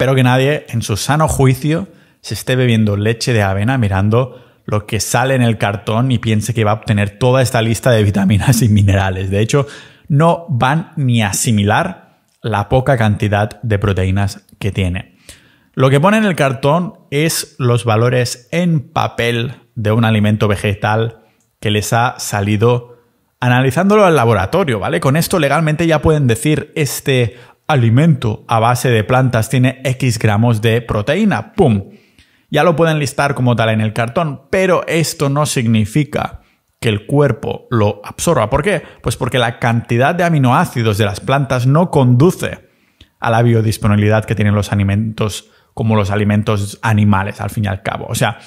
Espero que nadie en su sano juicio se esté bebiendo leche de avena mirando lo que sale en el cartón y piense que va a obtener toda esta lista de vitaminas y minerales. De hecho, no van ni a asimilar la poca cantidad de proteínas que tiene. Lo que pone en el cartón es los valores en papel de un alimento vegetal que les ha salido analizándolo al laboratorio, ¿vale? Con esto legalmente ya pueden decir este alimento a base de plantas tiene X gramos de proteína. ¡Pum! Ya lo pueden listar como tal en el cartón, pero esto no significa que el cuerpo lo absorba. ¿Por qué? Pues porque la cantidad de aminoácidos de las plantas no conduce a la biodisponibilidad que tienen los alimentos como los alimentos animales, al fin y al cabo. O sea,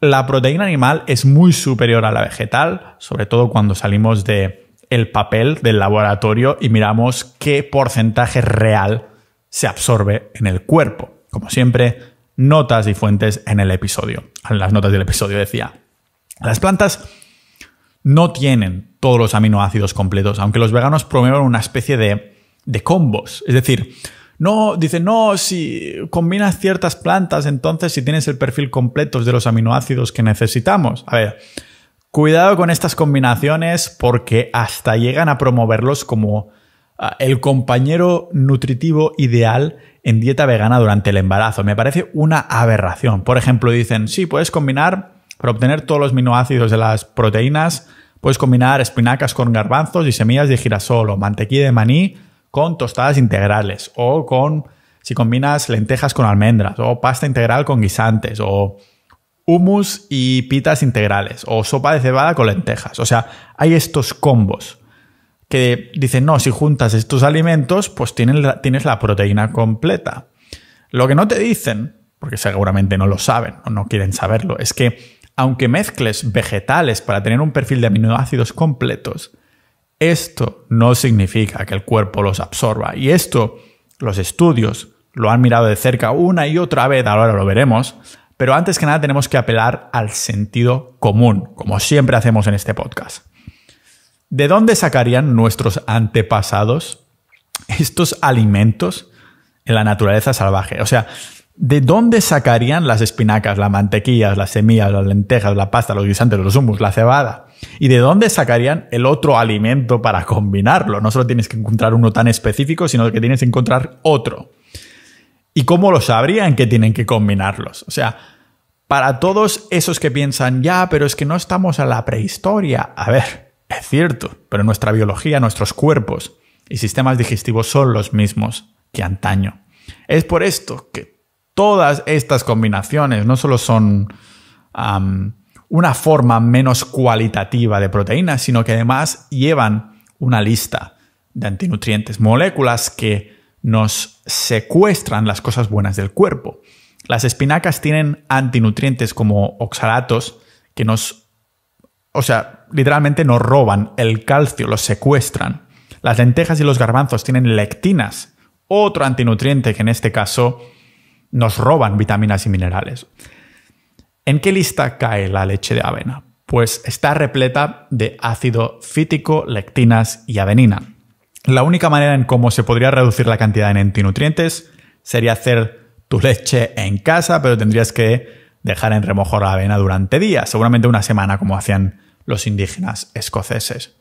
la proteína animal es muy superior a la vegetal, sobre todo cuando salimos de el papel del laboratorio y miramos qué porcentaje real se absorbe en el cuerpo. Como siempre, notas y fuentes en el episodio. En las notas del episodio decía, las plantas no tienen todos los aminoácidos completos, aunque los veganos promueven una especie de, de combos. Es decir, no, dicen, no, si combinas ciertas plantas, entonces si tienes el perfil completo de los aminoácidos que necesitamos. A ver, Cuidado con estas combinaciones porque hasta llegan a promoverlos como ah, el compañero nutritivo ideal en dieta vegana durante el embarazo. Me parece una aberración. Por ejemplo, dicen, sí, puedes combinar, para obtener todos los aminoácidos de las proteínas, puedes combinar espinacas con garbanzos y semillas de girasol o mantequilla de maní con tostadas integrales o con, si combinas lentejas con almendras o pasta integral con guisantes o humus y pitas integrales o sopa de cebada con lentejas. O sea, hay estos combos que dicen, no, si juntas estos alimentos, pues tienes tienes la proteína completa. Lo que no te dicen, porque seguramente no lo saben o no quieren saberlo, es que aunque mezcles vegetales para tener un perfil de aminoácidos completos, esto no significa que el cuerpo los absorba. Y esto, los estudios lo han mirado de cerca una y otra vez, ahora lo veremos, pero antes que nada tenemos que apelar al sentido común, como siempre hacemos en este podcast. ¿De dónde sacarían nuestros antepasados estos alimentos en la naturaleza salvaje? O sea, ¿de dónde sacarían las espinacas, las mantequillas, las semillas, las lentejas, la pasta, los guisantes, los humus, la cebada? ¿Y de dónde sacarían el otro alimento para combinarlo? No solo tienes que encontrar uno tan específico, sino que tienes que encontrar otro. ¿Y cómo lo sabrían que tienen que combinarlos? O sea, para todos esos que piensan, ya, pero es que no estamos a la prehistoria. A ver, es cierto, pero nuestra biología, nuestros cuerpos y sistemas digestivos son los mismos que antaño. Es por esto que todas estas combinaciones no solo son una forma menos cualitativa de proteínas, sino que además llevan una lista de antinutrientes, moléculas que nos secuestran las cosas buenas del cuerpo. Las espinacas tienen antinutrientes como oxalatos que nos, o sea, literalmente nos roban el calcio, los secuestran. Las lentejas y los garbanzos tienen lectinas, otro antinutriente que en este caso nos roban vitaminas y minerales. ¿En qué lista cae la leche de avena? Pues está repleta de ácido fítico, lectinas y avenina. La única manera en cómo se podría reducir la cantidad de antinutrientes sería hacer tu leche en casa, pero tendrías que dejar en remojo la avena durante días, seguramente una semana como hacían los indígenas escoceses.